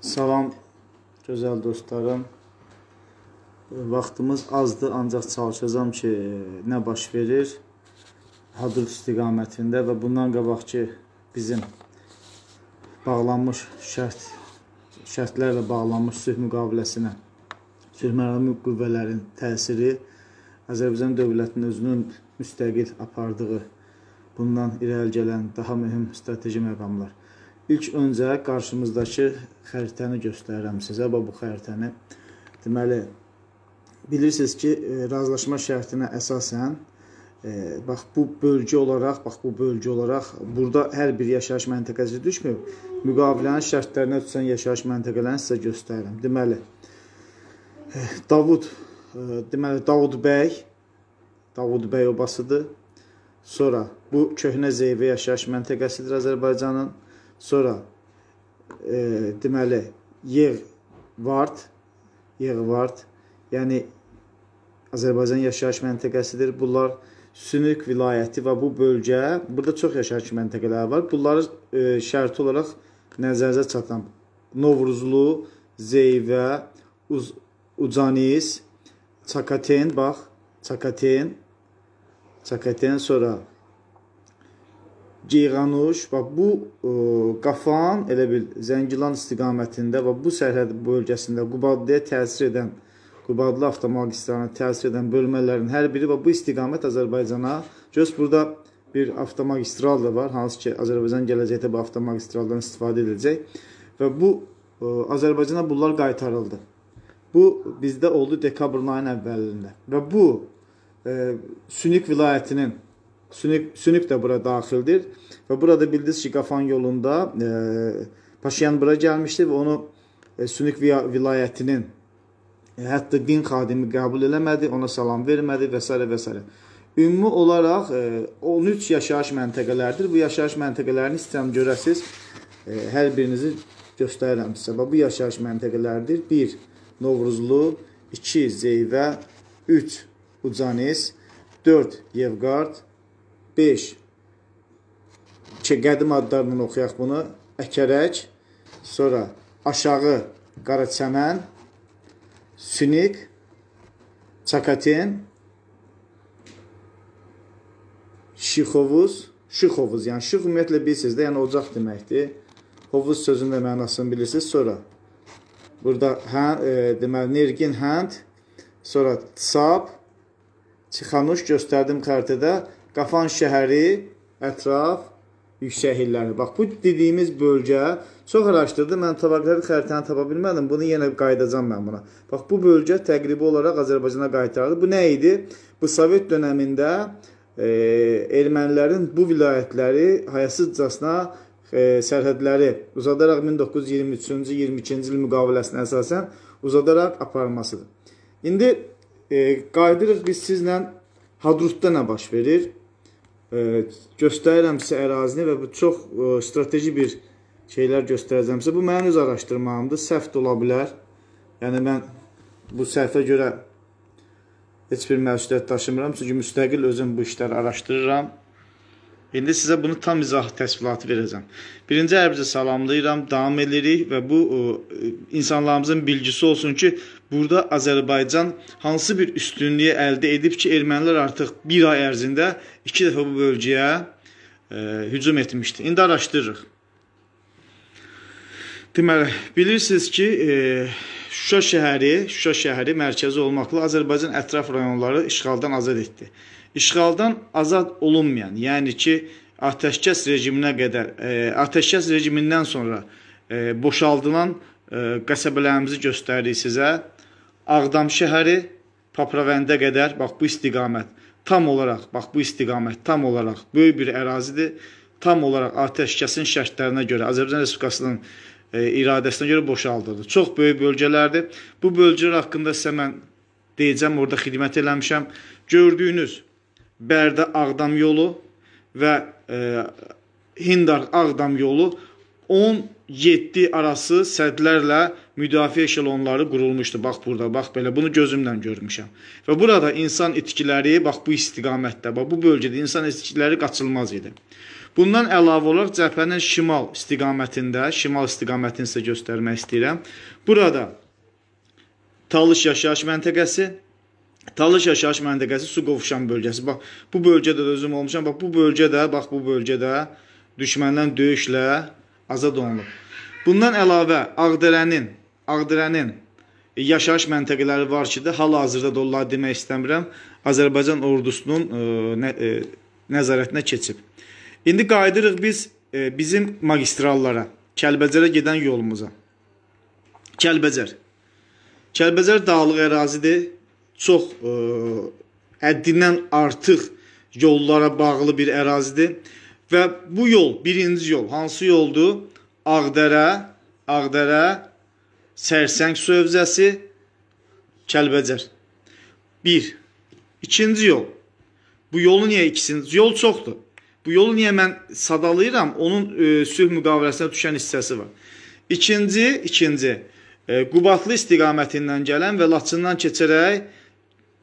Salam gözəl dostlarım. Vaxtımız azdır, ancaq çalışacağam ki, nə baş verir Hadrut istiqamətində və bundan qabaqki bizim bağlanmış şərt şərtlərlə bağlanmış sülh müqaviləsinə sülh məramı qüvvələrin təsiri Azərbaycan dövlətinin özünün müstəqil apardığı bundan irəli gələn daha mühüm strateji məqamlar İlk öncə qarşımızdakı xəritəni göstərirəm sizə və bu xəritəni deməli bilirsiniz ki, e, razılaşma şərtinə əsasən e, bax bu bölgə olaraq, bax bu bölgə olaraq burada hər bir yaşayış məntəqəsi düşmür. Müqavilənin şərtlərinə düşən yaşayış məntəqələrini sizə göstərirəm. Deməli e, Davud e, deməli Davud bəy Davud bəy obasıdır. Sonra bu köhnə Zeyvə yaşayış məntəqəsidir Azərbaycanın. Sonra e, deməli yer vart, yer vart, yəni Azərbaycan yaşayış məntəqəsidir. Bunlar Sünük vilayəti və bu bölgə, burada çox yaşayış məntəqələri var. Bunları e, şərti olaraq nəzərinizə çatan Novruzlu, Zeyvə, Uz Ucanis, Çakaten, bax, Çakaten, Çakaten sonra Ceyranuş, bax bu ə, e, Qafan, elə bil Zəngilan istiqamətində və bu sərhəd bölgəsində Qubadlıya təsir edən Qubadlı avtomagistrana təsir edən bölmələrin hər biri və bu istiqamət Azərbaycana göz burada bir avtomagistral da var, hansı ki Azərbaycan gələcəkdə bu avtomagistraldan istifadə edəcək və bu ə, e, Azərbaycana bunlar qaytarıldı. Bu bizdə oldu dekabr ayının əvvəlində və bu ə, e, Sünik vilayətinin Sünik, Sünik də bura daxildir və burada bildiniz ki, Qafan yolunda e, Paşayan bura gəlmişdi və onu e, Sünik vilayətinin e, hətta din xadimi qəbul eləmədi, ona salam vermədi və s. və s. Ümumi olaraq e, 13 yaşayış məntəqələrdir. Bu yaşayış məntəqələrini istəyirəm görəsiz. E, hər birinizi göstərirəm sizə. Bu yaşayış məntəqələridir. 1. Novruzlu, 2. Zeyvə, 3. Ucanis, 4. Yevqard, 5 ki, qədim adlarından oxuyaq bunu. Əkərək, sonra aşağı Qaraçəmən, Sünik, Çakatin, Şixovuz, Şixovuz, yəni şix ümumiyyətlə bilirsiniz də, yəni ocaq deməkdir. Hovuz sözünün də mənasını bilirsiniz. Sonra burada hə, e, deməli Nergin Hənd, sonra Tsab, Çıxanuş göstərdim xəritədə. Qafan şəhəri, ətraf, yüksək illərini. Bax, bu dediyimiz bölgə çox araşdırdım. Mən topoqrafi xəritəni tapa bilmədim. Bunu yenə qayıdacam mən buna. Bax, bu bölgə təqribi olaraq Azərbaycana qaytarıldı. Bu nə idi? Bu Sovet dövründə e, ermənilərin bu vilayətləri hayasızcasına e, sərhədləri uzadaraq 1923-cü 22-ci il müqaviləsinə əsasən uzadaraq aparılmasıdır. İndi e, qayıdırıq biz sizlə Hadrutda nə baş verir? göstərirəmsə ərazini və bu çox e, strateji bir şeylər göstərəcəmsə, bu mənim öz araşdırmamdır, səhv də ola bilər. Yəni mən bu səhvə görə heç bir məsuliyyət daşımıram, çünki müstəqil özüm bu işləri araşdırıram. İndi sizə bunu tam izah təsviratı verəcəm. Birinci ərəbcə salamlayıram, davam edirik və bu e, insanlarımızın bilgisi olsun ki, Burada Azərbaycan hansı bir üstünlüyə əldə edib ki, ermənilər artıq bir ay ərzində iki dəfə bu bölgəyə ə, e, hücum etmişdi. İndi araşdırırıq. Deməli, bilirsiniz ki, e, Şuşa şəhəri, Şuşa şəhəri mərkəzi olmaqla Azərbaycan ətraf rayonları işğaldan azad etdi. İşğaldan azad olunmayan, yəni ki, atəşkəs rejiminə qədər, e, atəşkəs rejimindən sonra e, boşaldılan e, qəsəbələrimizi göstəririk sizə. Ağdam şəhəri Papravəndə qədər bax bu istiqamət tam olaraq bax bu istiqamət tam olaraq böyük bir ərazidir. Tam olaraq atəşkəsin şərtlərinə görə Azərbaycan Respublikasının e, iradəsinə görə boşaldıldı. Çox böyük bölgələrdir. Bu bölgələr haqqında sizə mən deyəcəm, orada xidmət eləmişəm. Gördüyünüz Bərdə Ağdam yolu və e, Hindar Ağdam yolu 17 arası sədlərlə müdafiə eşelonları qurulmuşdu. Bax burada, bax belə. Bunu gözümlə görmüşəm. Və burada insan itkiləri bax bu istiqamətdə, bax bu bölgədə insan itkiləri qaçılmaz idi. Bundan əlavə olaraq cəbhənin şimal istiqamətində, şimal istiqamətini sizə göstərmək istəyirəm. Burada Talış yaşayış məntəqəsi, Talış yaşayış məntəqəsi su qovuşan bölgəsi. Bax bu bölgədə də özüm olmuşam. Bax bu bölgədə, bax bu bölgədə düşməndən döyüşlə azad olunub. Bundan əlavə Ağdərənin Ağdərənin yaşayış məntəqələri var ki, də hal-hazırda da onlar demək istəmirəm, Azərbaycan ordusunun e, ə, ə, e, nəzarətinə keçib. İndi qayıdırıq biz ə, e, bizim magistrallara, Kəlbəcərə gedən yolumuza. Kəlbəcər. Kəlbəcər dağlıq ərazidir. Çox ə, həddindən artıq yollara bağlı bir ərazidir. Və bu yol, birinci yol hansı yoldur? Ağdərə, Ağdərə, Sərsəng su hövzəsi, Kəlbəcər. 1. İkinci yol. Bu yolu niyə ikisini? Yol çoxdur. Bu yolu niyə mən sadalayıram? Onun e, sülh müqaviləsinə düşən hissəsi var. İkinci, ikinci. E, Qubatlı istiqamətindən gələn və Laçından keçərək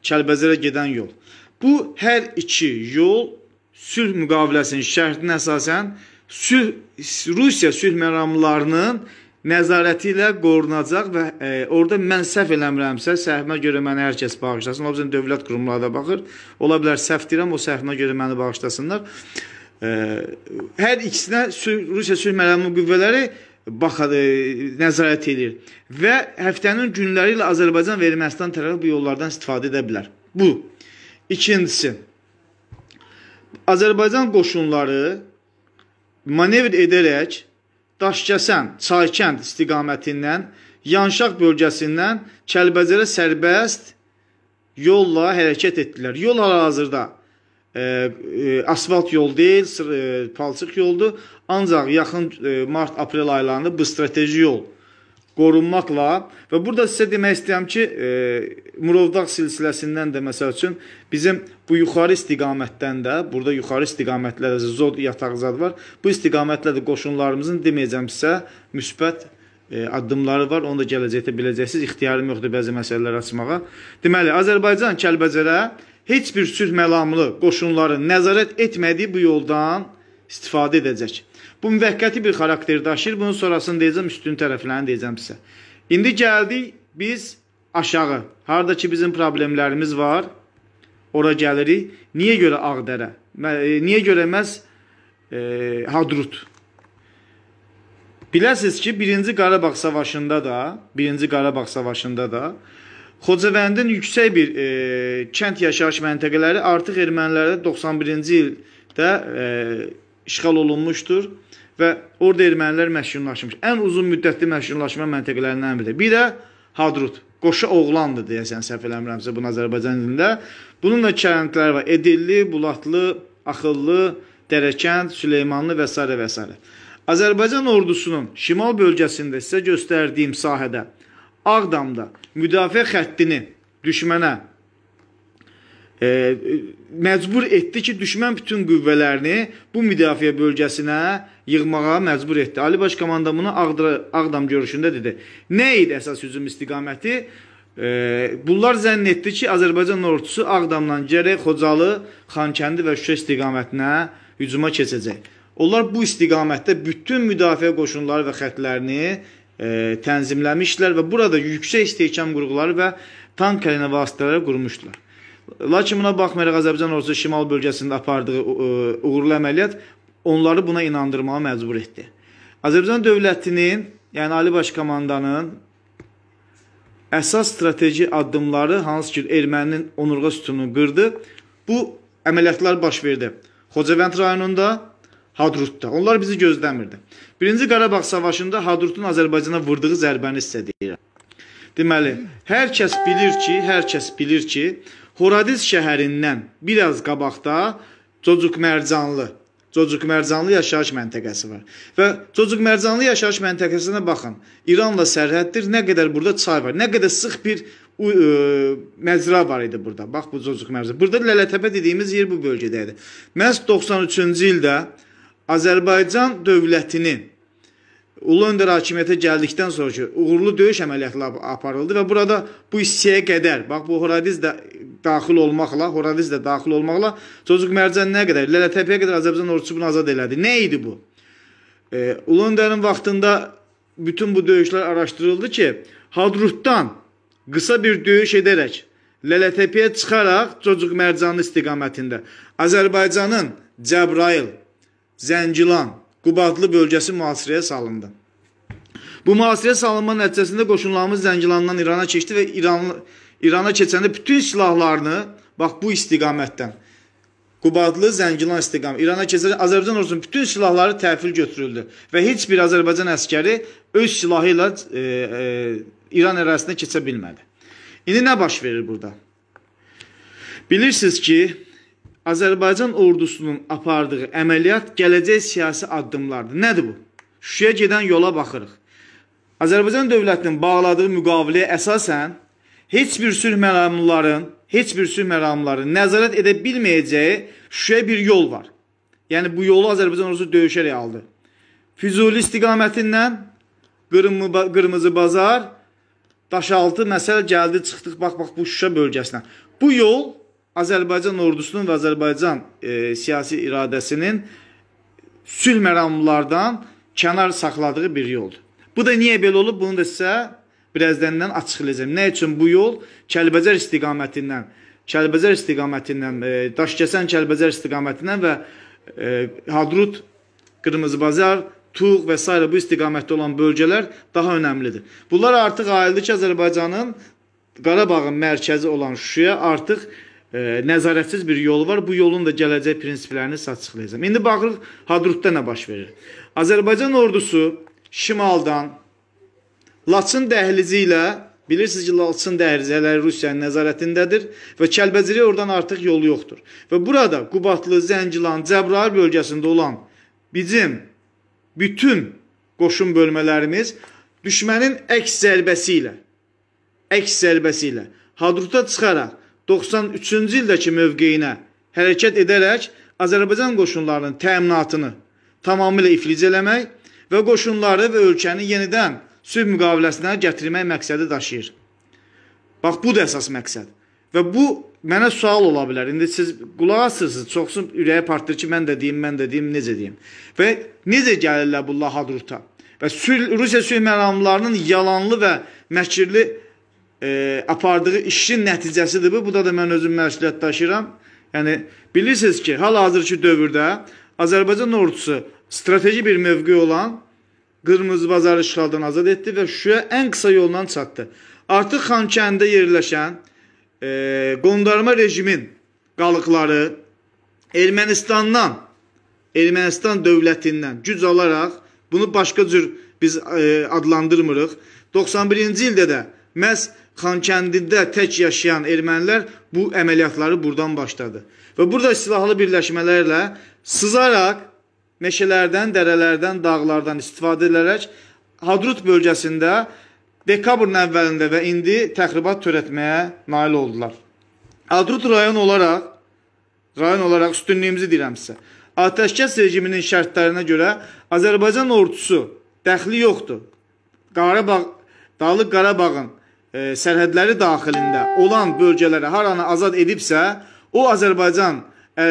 Kəlbəcərə gedən yol. Bu hər iki yol sülh müqaviləsinin şərtinə əsasən sülh Rusiya sülh məramlarının nəzarəti ilə qorunacaq və e, orada mən səhv eləmirəmsə, səhvimə görə məni hər kəs bağışlasın. O bizim dövlət qurumları da baxır. Ola bilər səhv deyirəm, o səhvimə görə məni bağışlasınlar. E, hər ikisinə Rusiya sülh mərhəmi qüvvələri baxar, e, nəzarət edir və həftənin günləri ilə Azərbaycan və Ermənistan tərəfi bu yollardan istifadə edə bilər. Bu. İkincisi, Azərbaycan qoşunları manevr edərək Daşkəsən, Çaykənd istiqamətindən Yanşaq bölgəsindən Kəlbəcərə sərbəst yolla hərəkət etdilər. Yol hal-hazırda e, e, asfalt yol deyil, e, palçıq yoldur. Ancaq yaxın e, mart-aprel aylarında bu strateji yol qorunmaqla və burada sizə demək istəyirəm ki, e, Murovdağ silsiləsindən də məsəl üçün bizim bu yuxarı istiqamətdən də, burada yuxarı istiqamətlərdə Zod yataqzad var. Bu istiqamətlə də qoşunlarımızın deməyəcəm sizə müsbət e, addımları var. Onu da gələcəkdə biləcəksiniz. İxtiyarım yoxdur bəzi məsələlər açmağa. Deməli, Azərbaycan Kəlbəcərə heç bir sülh məlamlı qoşunların nəzarət etmədiyi bu yoldan istifadə edəcək. Bu müvəqqəti bir xarakter daşıyır. Bunun sonrasını deyəcəm, üstün tərəflərini deyəcəm sizə. İndi gəldik biz aşağı. Harda ki bizim problemlərimiz var, ora gəlirik. Niyə görə Ağdərə? E, niyə görə məhz e, Hadrut? Biləsiniz ki, 1-ci Qarabağ savaşında da, 1-ci Qarabağ savaşında da Xocavəndin yüksək bir e, kənd yaşayış məntəqələri artıq ermənilərdə 91-ci ildə e, işğal olunmuşdur və orada ermənilər məşhurlaşmış. Ən uzun müddətli məşhurlaşma məntəqələrindən biridir. Bir də Hadrut, qoşa oğlandı deyəsən səhv eləmirəmsə bunun Azərbaycan dilində. Bunun da kəndləri var. Edilli, Bulatlı, Axıllı, Dərəkənd, Süleymanlı və s. və s. Azərbaycan ordusunun şimal bölgəsində sizə göstərdiyim sahədə Ağdamda müdafiə xəttini düşmənə e, məcbur etdi ki, düşmən bütün qüvvələrini bu müdafiə bölgəsinə yığmağa məcbur etdi. Ali Baş komanda bunu Ağdra, Ağdam görüşündə dedi. Nə idi əsas hücum istiqaməti? E, bunlar zənn etdi ki, Azərbaycan ordusu Ağdamdan gərək Xocalı, Xankəndi və Şuşa istiqamətinə hücuma keçəcək. Onlar bu istiqamətdə bütün müdafiə qoşunları və xətlərini e, tənzimləmişdilər və burada yüksək istehkam qurğuları və tank əlinə vasitələri qurmuşdular. Lakin buna baxmayaraq Azərbaycan ordusu şimal bölgəsində apardığı e, uğurlu əməliyyat onları buna inandırmağa məcbur etdi. Azərbaycan dövlətinin, yəni Ali Baş Komandanın əsas strateji addımları hansı ki erməninin onurğa sütununu qırdı. Bu əməliyyatlar baş verdi. Xocavənd rayonunda, Hadrutda. Onlar bizi gözləmirdi. Birinci Qarabağ savaşında Hadrutun Azərbaycana vurduğu zərbəni hiss edirəm. Deməli, hər kəs bilir ki, hər kəs bilir ki, Horadiz şəhərindən biraz qabaqda Cocuqmərcanlı Cocuqmərcanlı yaşayış məntəqəsi var. Və Cocuqmərcanlı yaşayış məntəqəsinə baxın. İranla sərhəddir. Nə qədər burada çay var, nə qədər sıx bir ə, e, məcra var idi burada. Bax bu Cocuqmərcan. Burada Lələtəpə dediyimiz yer bu bölgədə idi. Məhz 93-cü ildə Azərbaycan dövlətinin Ulu öndər hakimiyyətə gəldikdən sonra ki, uğurlu döyüş əməliyyatları aparıldı və burada bu hissəyə qədər, bax bu Horadiz də daxil olmaqla, Horadiz də daxil olmaqla Cocuq Mərcan nə qədər, Lələtəpiyə qədər Azərbaycan ordusu bunu azad elədi. Nə idi bu? E, Ulu öndərin vaxtında bütün bu döyüşlər araşdırıldı ki, Hadrutdan qısa bir döyüş edərək Lələtəpiyə çıxaraq Cocuq Mərcanlı istiqamətində Azərbaycanın Cəbrail, Zəngilan, Qubadlı bölgəsi mühasirəyə salındı. Bu mühasirəyə salınma nəticəsində qoşunlarımız Zəngilandan İrana keçdi və İran, İrana keçəndə bütün silahlarını bax bu istiqamətdən Qubadlı, Zəngilan istiqamı, İrana keçəndə Azərbaycan ordusunun bütün silahları təhvil götürüldü və heç bir Azərbaycan əskəri öz silahı ilə e, e, İran ərazisinə keçə bilmədi. İndi nə baş verir burada? Bilirsiniz ki, Azərbaycan ordusunun apardığı əməliyyat gələcək siyasi addımlardır. Nədir bu? Şuşaya gedən yola baxırıq. Azərbaycan dövlətinin bağladığı müqaviləyə əsasən heç bir sülh məramlıların, heç bir sülh məramlıların nəzarət edə bilməyəcəyi Şuşaya bir yol var. Yəni bu yolu Azərbaycan ordusu döyüşərək aldı. Füzuli istiqamətindən Qırmızı, Qırmızı Bazar, Daşaltı məsəl gəldi, çıxdıq bax bax bu Şuşa bölgəsinə. Bu yol Azərbaycan ordusunun və Azərbaycan e, siyasi iradəsinin sülh məramlardan kənar saxladığı bir yoldur. Bu da niyə belə olub? Bunu da sizə birazdandan açıqlayacağam. Nə üçün bu yol Kəlbəcər istiqamətindən, Kəlbəcər istiqamətindən, e, Daşkəsən Kəlbəcər istiqamətindən və e, Hadrut, Qırmızıbazar, Tuğ və s. bu istiqamətdə olan bölgələr daha önəmlidir. Bunlar artıq ayrıldı ki, Azərbaycanın Qarabağın mərkəzi olan Şuşaya artıq e, nəzarətsiz bir yolu var. Bu yolun da gələcək prinsiplərini sizə açıqlayacağam. İndi baxırıq Hadrutda nə baş verir. Azərbaycan ordusu şimaldan Laçın dəhlizi ilə bilirsiniz ki, Laçın dəhlizləri Rusiyanın nəzarətindədir və Kəlbəcəriyə oradan artıq yolu yoxdur. Və burada Qubatlı, Zəngilan, Cəbrayıl bölgəsində olan bizim bütün qoşun bölmələrimiz düşmənin əks zərbəsi ilə əks zərbəsi ilə Hadrutda çıxaraq 93-cü ildəki mövqeyinə hərəkət edərək Azərbaycan qoşunlarının təminatını tamamilə iflic eləmək və qoşunları və ölkəni yenidən sülh müqaviləsinə gətirmək məqsədi daşıyır. Bax, bu da əsas məqsəd. Və bu mənə sual ola bilər. İndi siz qulaq asırsınız, çoxsun ürəyə partlayır ki, mən də deyim, mən də deyim, necə deyim. Və necə gəlirlər bu Lahadruta? Və sülh, Rusiya sülh məramlarının yalanlı və məkirli e, apardığı işin nəticəsidir bu. Bu da da mən özüm məsuliyyət daşıyıram. Yəni bilirsiniz ki, hal-hazırki dövrdə Azərbaycan ordusu strateji bir mövqe olan Qırmızı bazarı işğaldan azad etdi və Şuşaya ən qısa yolla çatdı. Artıq Xankəndə yerləşən e, qondarma rejimin qalıqları Ermənistandan, Ermənistan dövlətindən güc alaraq bunu başqa cür biz e, adlandırmırıq. 91-ci ildə də məhz Xankəndidə tək yaşayan ermənilər bu əməliyyatları buradan başladı. Və burada silahlı birləşmələrlə sızaraq meşələrdən, dərələrdən, dağlardan istifadə edərək Hadrut bölgəsində dekabrın əvvəlində və indi təxribat törətməyə nail oldular. Hadrut rayon olaraq rayon olaraq üstünlüyümüzü deyirəm sizə. Atəşkəs rejiminin şərtlərinə görə Azərbaycan ordusu dəxli yoxdur. Qarabağ Dağlıq Qarabağın e, sərhədləri daxilində olan bölgələrə haranı azad edibsə, o Azərbaycan e,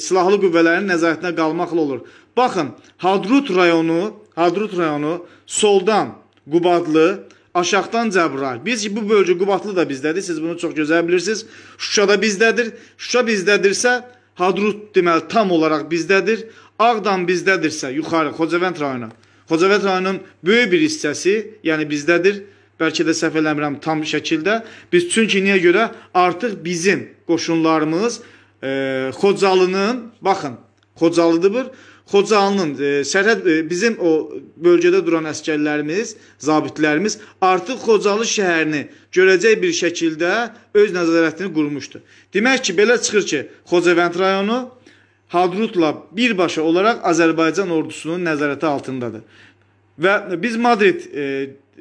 silahlı qüvvələrinin nəzarətinə qalmaqla olur. Baxın, Hadrut rayonu, Hadrut rayonu soldan Qubadlı, aşağıdan Cəbrayil. Biz ki, bu bölgə Qubadlı da bizdədir, siz bunu çox gözəl bilirsiniz. Şuşa da bizdədir. Şuşa bizdədirsə, Hadrut deməli tam olaraq bizdədir. Ağdam bizdədirsə, yuxarı Xocavənd rayonu. Xocavənd rayonunun böyük bir hissəsi, yəni bizdədir bəlkə də səhv eləmirəm tam şəkildə. Biz çünki niyə görə artıq bizim qoşunlarımız e, Xocalının baxın Xocalıdır. Xocalının e, sərhəd e, bizim o bölgədə duran əskərlərimiz, zabitlərimiz artıq Xocalı şəhərini görəcək bir şəkildə öz nəzarətini qurmuşdu. Demək ki, belə çıxır ki, Xocavənd rayonu Hadrutla birbaşa olaraq Azərbaycan ordusunun nəzarəti altındadır. Və biz Madrid e,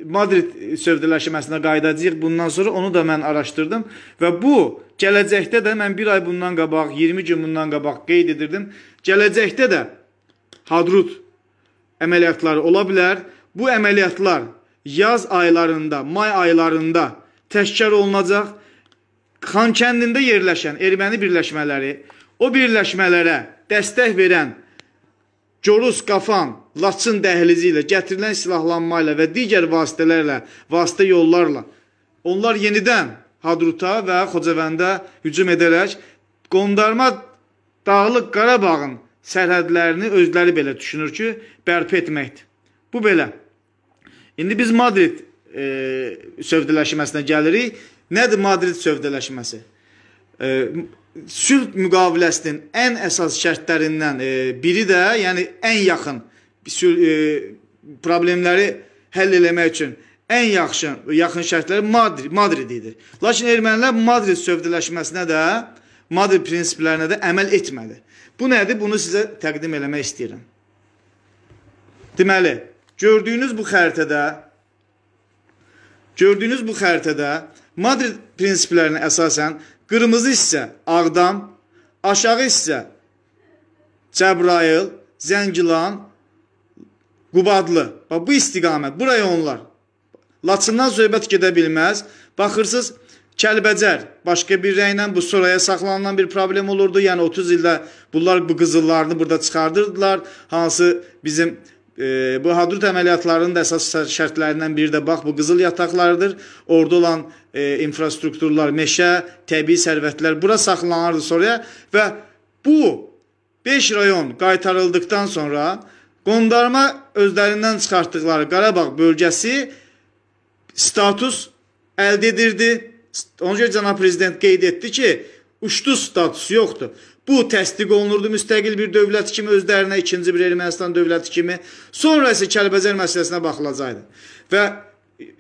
Madrid sövdələşməsinə qayıdacağıq bundan sonra onu da mən araşdırdım və bu gələcəkdə də mən bir ay bundan qabaq, 20 gün bundan qabaq qeyd edirdim. Gələcəkdə də Hadrut əməliyyatları ola bilər. Bu əməliyyatlar yaz aylarında, may aylarında təşkil olunacaq. Xankəndində yerləşən erməni birləşmələri, o birləşmələrə dəstək verən Corus Qafan Laçın dəhlizi ilə, gətirilən silahlanma ilə və digər vasitələrlə, vasitə yollarla onlar yenidən Hadruta və Xocavəndə hücum edərək qondarma Dağlıq Qarabağın sərhədlərini özləri belə düşünür ki, bərpa etməkdir. Bu belə. İndi biz Madrid e, sövdələşməsinə gəlirik. Nədir Madrid sövdələşməsi? E, sülh müqaviləsinin ən əsas şərtlərindən e, biri də, yəni ən yaxın E, problemləri həll eləmək üçün ən yaxşı yaxın şərtləri Madrid, Madrid idi. Lakin ermənilər Madrid sövdələşməsinə də, Madrid prinsiplərinə də əməl etmədi. Bu nədir? Bunu sizə təqdim eləmək istəyirəm. Deməli, gördüyünüz bu xəritədə gördüyünüz bu xəritədə Madrid prinsiplərinə əsasən qırmızı hissə Ağdam, aşağı hissə Cəbrayıl, Zəngilan, Qubadlı. Bax, bu istiqamət, bu rayonlar. Laçından söhbət gedə bilməz. Baxırsınız, Kəlbəcər başqa bir rəylə bu soraya saxlanılan bir problem olurdu. Yəni 30 ildə bunlar bu qızıllarını burada çıxardırdılar. Hansı bizim e, bu Hadrut əməliyyatlarının da əsas şərtlərindən biri də bax bu qızıl yataqlarıdır. Orada olan e, infrastrukturlar, meşə, təbii sərvətlər bura saxlanardı sonraya və bu 5 rayon qaytarıldıqdan sonra Qondarma özlərindən çıxartdıqları Qarabağ bölgəsi status əldə edirdi. Ona görə cənab prezident qeyd etdi ki, uçdu statusu yoxdur. Bu təsdiq olunurdu müstəqil bir dövlət kimi özlərinə, ikinci bir Ermənistan dövləti kimi. Sonra isə Kəlbəcər məsələsinə baxılacaqdı. Və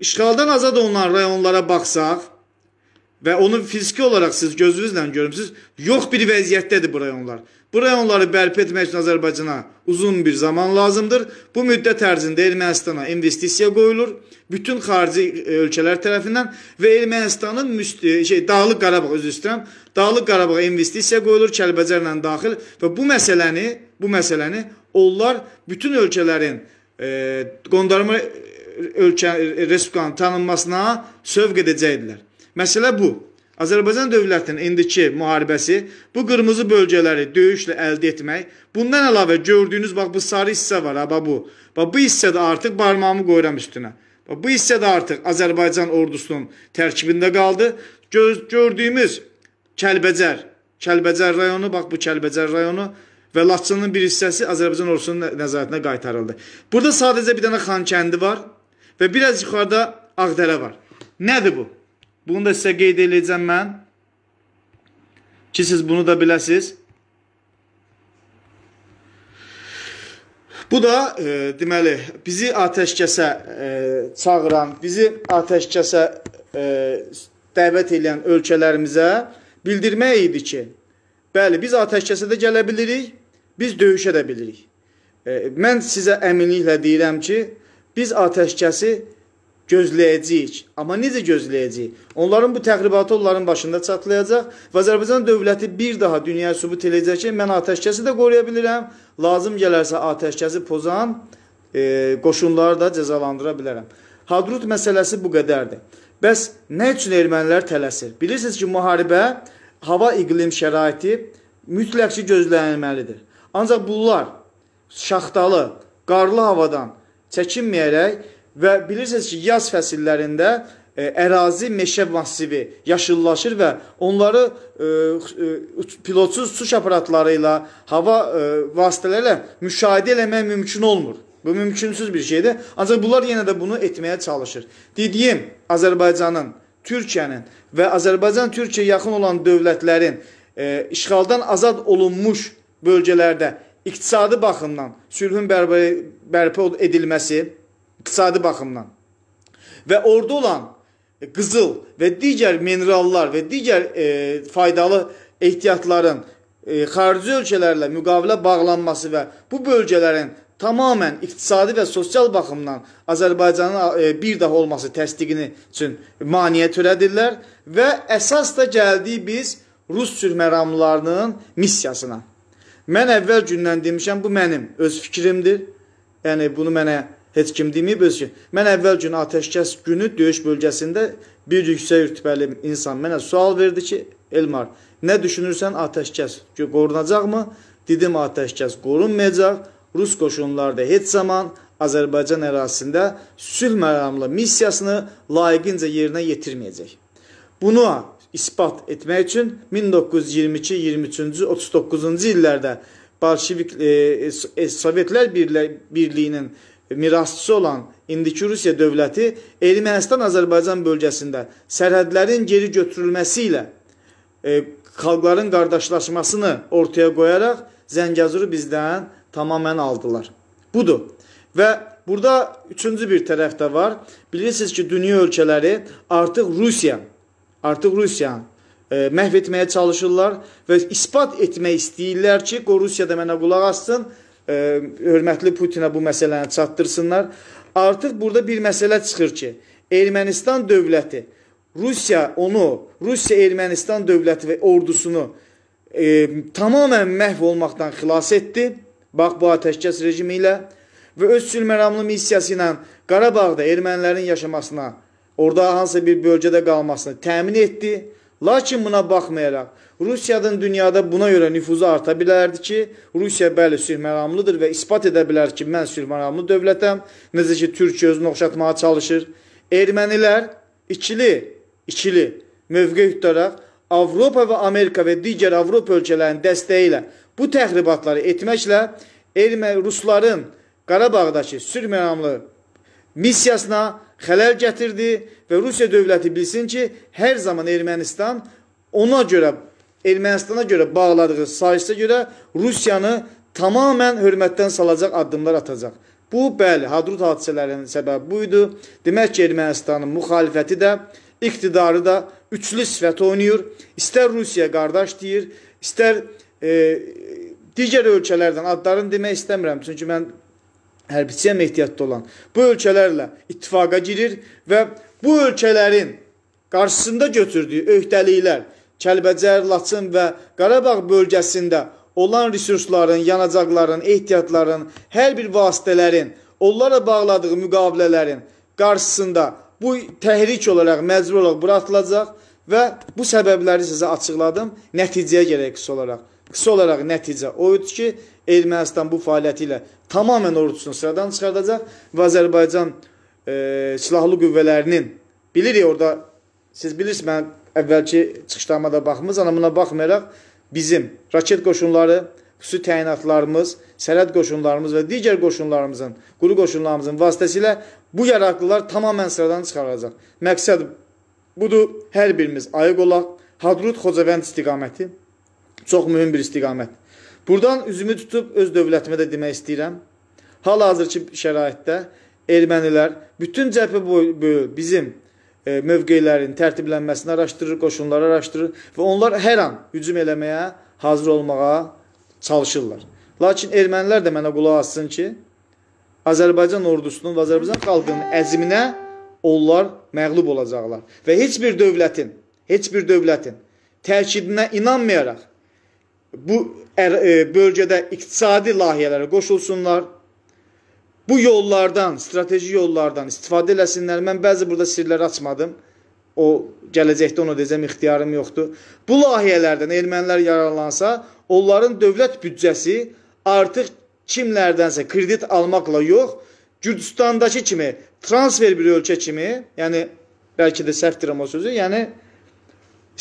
işğaldan azad olunan rayonlara baxsaq, və onu fiziki olaraq siz gözünüzlə görmüsünüz, yox bir vəziyyətdədir bu rayonlar. Bu rayonları bərpa etmək üçün Azərbaycana uzun bir zaman lazımdır. Bu müddət ərzində Ermənistana investisiya qoyulur, bütün xarici e, ölkələr tərəfindən və Ermənistanın müstü, e, şey, Dağlıq Qarabağ, özür istəyirəm, Dağlıq Qarabağa investisiya qoyulur, Kəlbəcərlə daxil və bu məsələni, bu məsələni onlar bütün ölkələrin e, qondarma e, ölkə, respublikanın tanınmasına sövq edəcəkdilər. Məsələ bu. Azərbaycan dövlətinin indiki müharibəsi bu qırmızı bölgələri döyüşlə əldə etmək. Bundan əlavə gördüyünüz bax bu sarı hissə var ha bu. Bax bu hissədə artıq barmağımı qoyuram üstünə. Bax bu hissədə artıq Azərbaycan ordusunun tərkibində qaldı. Göz, gördüyümüz Kəlbəcər, Kəlbəcər rayonu, bax bu Kəlbəcər rayonu və Laçının bir hissəsi Azərbaycan ordusunun nəzarətinə qaytarıldı. Burada sadəcə bir dənə Xankəndi var və biraz yuxarıda Ağdərə var. Nədir bu? Bunu da sizə qeyd edəcəm mən ki, siz bunu da biləsiz. Bu da e, deməli bizi atəşkəsə e, çağıran, bizi atəşkəsə e, dəvət edən ölkələrimizə bildirmək idi ki, bəli biz atəşkəsə də gələ bilirik, biz döyüşə də bilirik. E, mən sizə əminliklə deyirəm ki, biz atəşkəsi gözləyəcəyik. Amma necə gözləyəcəyik? Onların bu təxribatı onların başında çatlayacaq və Azərbaycan dövləti bir daha dünyaya sübut eləyəcək ki, mən atəşkəsi də qoruya bilirəm, lazım gələrsə atəşkəsi pozan e, qoşunları da cəzalandıra bilərəm. Hadrut məsələsi bu qədərdir. Bəs nə üçün ermənilər tələsir? Bilirsiniz ki, müharibə hava iqlim şəraiti mütləq ki gözlənilməlidir. Ancaq bunlar şaxtalı, qarlı havadan çəkinməyərək Və bilirsiniz ki, yaz fəsillərində ə, e, ərazi meşə masivi yaşıllaşır və onları ə, e, ə, e, pilotsuz uçuş aparatları ilə, hava ə, vasitələrlə müşahidə etmək mümkün olmur. Bu mümkünsüz bir şeydir. Ancaq bunlar yenə də bunu etməyə çalışır. Dediyim, Azərbaycanın, Türkiyənin və Azərbaycan-Türkiyə yaxın olan dövlətlərin ə, işğaldan azad olunmuş bölgələrdə iqtisadi baxımdan sülhün bərpa edilməsi, iqtisadi baxımdan. Və orada olan e, qızıl və digər minerallar və digər e, faydalı ehtiyatların e, xarici ölkələrlə müqavilə bağlanması və bu bölgələrin tamamilə iqtisadi və sosial baxımdan Azərbaycanın e, bir daha olması təsdiqini üçün maneə törədirlər və əsas da gəldik biz Rus sürməramlarının missiyasına. Mən əvvəl gündən demişəm, bu mənim öz fikrimdir. Yəni bunu mənə heç kim deməyib öz ki, mən əvvəl gün atəşkəs günü döyüş bölgəsində bir yüksək rütbəli insan mənə sual verdi ki, Elmar, nə düşünürsən atəşkəs qorunacaqmı? Dedim atəşkəs qorunmayacaq. Rus qoşunları da heç zaman Azərbaycan ərazisində sülh məramlı missiyasını layiqincə yerinə yetirməyəcək. Bunu isbat etmək üçün 1922, 23-cü, 39-cu illərdə Bolşevik e, e, Sovetlər Birliyinin mirasçısı olan indiki Rusiya dövləti Ermənistan-Azərbaycan bölgəsində sərhədlərin geri götürülməsi ilə e, xalqların qardaşlaşmasını ortaya qoyaraq Zəngəzuru bizdən tamamilə aldılar. Budur. Və burada üçüncü bir tərəf də var. Bilirsiniz ki, dünya ölkələri artıq Rusiya, artıq Rusiya e, məhv etməyə çalışırlar və ispat etmək istəyirlər ki, Rusiyada mənə qulaq assın, hörmətli Putinə bu məsələni çatdırsınlar. Artıq burada bir məsələ çıxır ki, Ermənistan dövləti Rusiya onu, Rusiya Ermənistan dövləti və ordusunu e, tamamilə məhv olmaqdan xilas etdi. Bax bu atəşkəs rejimi ilə və öz sülməramlı missiyası ilə Qarabağda ermənilərin yaşamasına, orada hansısa bir bölgədə qalmasını təmin etdi. Lakin buna baxmayaraq Rusiyanın dünyada buna görə nüfuzu arta bilərdi ki, Rusiya bəli sülhməramlıdır və ispat edə bilər ki, mən sülhməramlı dövlətəm, necə ki, Türkiyə özünü oxşatmağa çalışır. Ermənilər ikili, ikili mövqe tutaraq Avropa və Amerika və digər Avropa ölkələrinin dəstəyi ilə bu təxribatları etməklə Erməni Rusların Qarabağdakı sülhməramlı missiyasına xələl gətirdi və Rusiya dövləti bilsin ki, hər zaman Ermənistan ona görə Ermənistana görə bağladığı sazişə görə Rusiyanı tamamilə hörmətdən salacaq addımlar atacaq. Bu, bəli, Hadrut hadisələrinin səbəbi bu idi. Demək ki, Ermənistanın müxalifəti də, iqtidarı da üçlü sifət oynayır. İstər Rusiya qardaş deyir, istər e, digər ölkələrdən adlarını demək istəmirəm, çünki mən hərbiçiyəm ehtiyatda olan. Bu ölkələrlə ittifaqa girir və bu ölkələrin qarşısında götürdüyü öhdəliklər Kəlbəcər, Laçın və Qarabağ bölgəsində olan resursların, yanacaqların, ehtiyatların, hər bir vasitələrin, onlara bağladığı müqavilələrin qarşısında bu təhrik olaraq, məcbur olaraq bura atılacaq və bu səbəbləri sizə açıqladım. Nəticəyə gələk qısa olaraq. Qısa olaraq nəticə o idi ki, Ermənistan bu fəaliyyəti ilə tamamilə ordusunu sıradan çıxardacaq və Azərbaycan e, silahlı qüvvələrinin bilirik orada siz bilirsiniz mən əvvəlki çıxışlarıma da baxmısan, buna baxmayaraq bizim raket qoşunları, xüsusi təyinatlarımız, sərhəd qoşunlarımız və digər qoşunlarımızın, quru qoşunlarımızın vasitəsilə bu yaraqlılar tamamilə sıradan çıxarılacaq. Məqsəd budur, hər birimiz ayıq olaq, Hadrut Xocavənd istiqaməti çox mühüm bir istiqamət. Buradan üzümü tutub öz dövlətimə də demək istəyirəm. Hal-hazırki şəraitdə ermənilər bütün cəbhə boyu bizim E, mövqeylərin tərtiblənməsini araşdırır, qoşunları araşdırır və onlar hər an hücum eləməyə hazır olmağa çalışırlar. Lakin ermənilər də mənə qulaq assın ki, Azərbaycan ordusunun və Azərbaycan xalqının əzminə onlar məğlub olacaqlar. Və heç bir dövlətin, heç bir dövlətin təkidinə inanmayaraq bu e, bölgədə iqtisadi layihələrə qoşulsunlar, bu yollardan, strateji yollardan istifadə eləsinlər. Mən bəzi burada sirlər açmadım. O gələcəkdə ona deyəcəm ixtiyarım yoxdur. Bu layihələrdən ermənilər yararlansa, onların dövlət büdcəsi artıq kimlərdənsə kredit almaqla yox, Gürcüstandakı kimi transfer bir ölkə kimi, yəni bəlkə də səhvdir amma sözü, yəni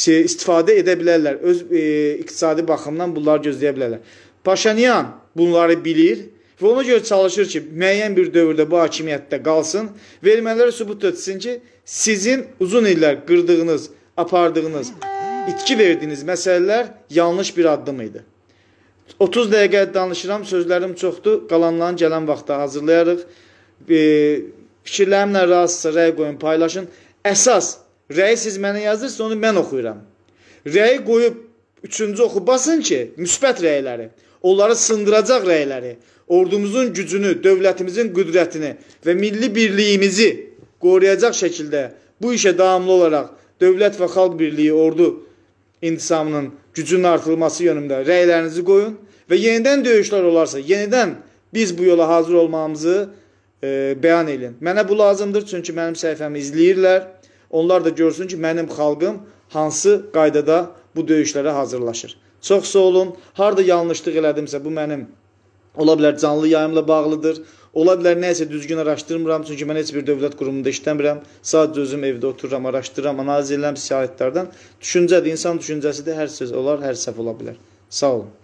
şey istifadə edə bilərlər. Öz e, iqtisadi baxımdan bunları gözləyə bilərlər. Paşanyan bunları bilir Və ona görə çalışır ki, müəyyən bir dövrdə bu hakimiyyətdə qalsın və ermənilər sübut etsin ki, sizin uzun illər qırdığınız, apardığınız, itki verdiyiniz məsələlər yanlış bir addım idi. 30 dəqiqə danışıram, sözlərim çoxdur. Qalanlarını gələn vaxtda hazırlayarıq. E, fikirlərimlə razısa rəy qoyun, paylaşın. Əsas rəyi siz mənə yazırsınız, onu mən oxuyuram. Rəyi qoyub Üçüncü oxu basın ki, müsbət rəyləri, onları sındıracaq rəyləri, ordumuzun gücünü, dövlətimizin qüdrətini və milli birliyimizi qoruyacaq şəkildə bu işə davamlı olaraq dövlət və xalq birliyi, ordu intisamının gücünün artırılması yönündə rəylərinizi qoyun və yenidən döyüşlər olarsa, yenidən biz bu yola hazır olmamızı e, bəyan edin. Mənə bu lazımdır, çünki mənim səhifəmi izləyirlər. Onlar da görsün ki, mənim xalqım hansı qaydada bu döyüşlərə hazırlaşır. Çox sağ olun. Harda yanlışlıq elədimsə bu mənim ola bilər canlı yayımla bağlıdır. Ola bilər nəyisə düzgün araşdırmıram, çünki mən heç bir dövlət qurumunda işləmirəm. Sadəcə özüm evdə otururam, araşdırıram, analiz edirəm siyasətlərdən. Düşüncədir, insan düşüncəsidir. Hər söz olar, hər səhv ola bilər. Sağ olun.